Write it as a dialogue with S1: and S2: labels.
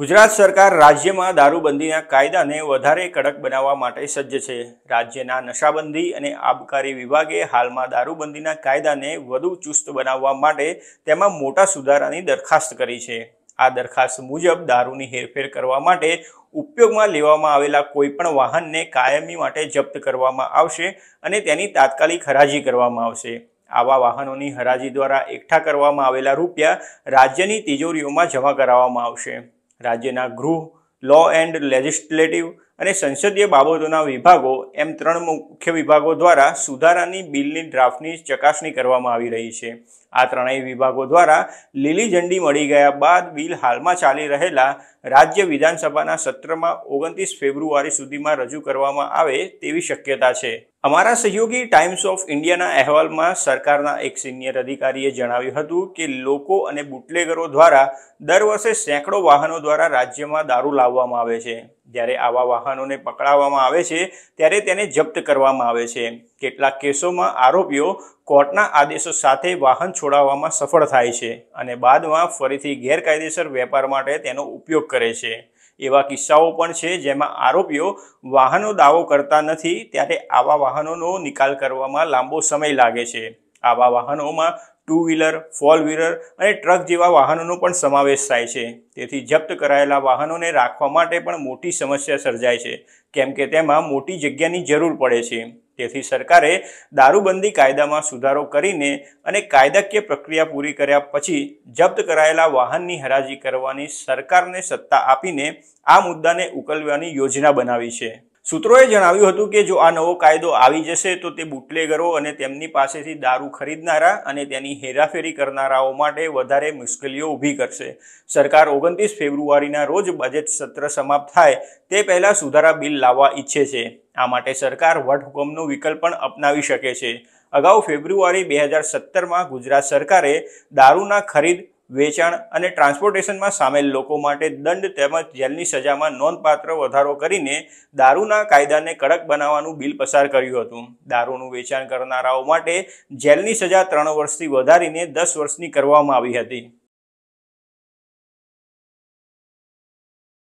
S1: ગુજરાત સરકાર રાજ્યમાં દારૂબંધીના કાયદાને વધારે કડક બનાવવા માટે સજ્જ છે રાજ્યના નશાબંધી અને આબકારી વિભાગે હાલમાં દારૂબંધીના કાયદાને વધુ ચુસ્ત બનાવવા માટે તેમાં મોટા સુધારાની દરખાસ્ત કરી છે આ દરખાસ્ત મુજબ દારૂની હેરફેર કરવા માટે ઉપયોગમાં લેવામાં આવેલા કોઈપણ વાહનને કાયમી માટે જપ્ત કરવામાં આવશે અને તેની તાત્કાલિક હરાજી કરવામાં આવશે આવા વાહનોની હરાજી દ્વારા એકઠા કરવામાં આવેલા રૂપિયા રાજ્યની તિજોરીઓમાં જમા કરાવવામાં આવશે રાજ્યના ગૃહ લો એન્ડ લેજિસ્લેટિવ અને સંસદીય બાબતોના વિભાગો એમ ત્રણ મુખ્ય વિભાગો દ્વારા સુધારાની બિલની ડ્રાફ્ટની ચકાસણી કરવામાં આવી રહી છે આ ત્રણેય વિભાગો દ્વારા લીલી ઝંડી મળી ગયા બાદ બિલ હાલમાં ચાલી રહેલા રાજ્ય વિધાનસભાના સત્રમાં ઓગણત્રીસ ફેબ્રુઆરી સુધીમાં રજૂ કરવામાં આવે તેવી શક્યતા છે અમારા સહયોગી ટાઈમ્સ ઓફ ઇન્ડિયાના અહેવાલમાં સરકારના એક સિનિયર અધિકારીએ જણાવ્યું હતું કે લોકો અને બુટલેગરો દ્વારા દર વર્ષે સેંકડો વાહનો દ્વારા રાજ્યમાં દારૂ લાવવામાં આવે છે જ્યારે આવા વાહનોને પકડાવવામાં આવે છે ત્યારે તેને જપ્ત કરવામાં આવે છે કેટલાક કેસોમાં આરોપીઓ કોર્ટના આદેશો સાથે વાહન છોડાવવામાં સફળ થાય છે અને બાદમાં ફરીથી ગેરકાયદેસર વેપાર માટે તેનો ઉપયોગ કરે છે એવા કિસ્સાઓ પણ છે જેમાં આરોપીઓ વાહનો દાવો કરતા નથી ત્યારે આવા વાહનોનો નિકાલ કરવામાં લાંબો સમય લાગે છે આવા વાહનોમાં ટુ વ્હીલર ફોર વ્હીલર અને ટ્રક જેવા વાહનોનો પણ સમાવેશ થાય છે તેથી જપ્ત કરાયેલા વાહનોને રાખવા માટે પણ મોટી સમસ્યા સર્જાય છે કેમ કે તેમાં મોટી જગ્યાની જરૂર પડે છે તેથી સરકારે દારૂબંધી કાયદામાં સુધારો કરીને અને કાયદાકીય પ્રક્રિયા પૂરી કર્યા પછી જપ્ત કરાયેલા વાહનની હરાજી કરવાની સરકારને સત્તા આપીને આ મુદ્દાને ઉકલવાની યોજના બનાવી છે સૂત્રોએ જણાવ્યું હતું કે જો આ નવો કાયદો આવી જશે તો તે બુટલેગરો અને તેમની પાસેથી દારૂ ખરીદનારા અને તેની હેરાફેરી કરનારાઓ માટે વધારે મુશ્કેલીઓ ઊભી કરશે સરકાર ઓગણત્રીસ ફેબ્રુઆરીના રોજ બજેટ સત્ર સમાપ્ત થાય તે પહેલાં સુધારા બિલ લાવવા ઈચ્છે છે આ માટે સરકાર વટહુકમનો વિકલ્પ પણ અપનાવી શકે છે અગાઉ ફેબ્રુઆરી બે હજાર સત્તરમાં ગુજરાત સરકારે દારૂના ખરીદ વેચાણ અને ટ્રાન્સપોર્ટેશનમાં સામેલ લોકો માટે દંડ તેમજ જેલની સજામાં નોંધપાત્ર વધારો કરીને દારૂના કાયદાને કડક બનાવવાનું બિલ પસાર કર્યું હતું દારૂનું વેચાણ કરનારાઓ માટે જેલની સજા ત્રણ વર્ષથી વધારીને દસ વર્ષની કરવામાં આવી હતી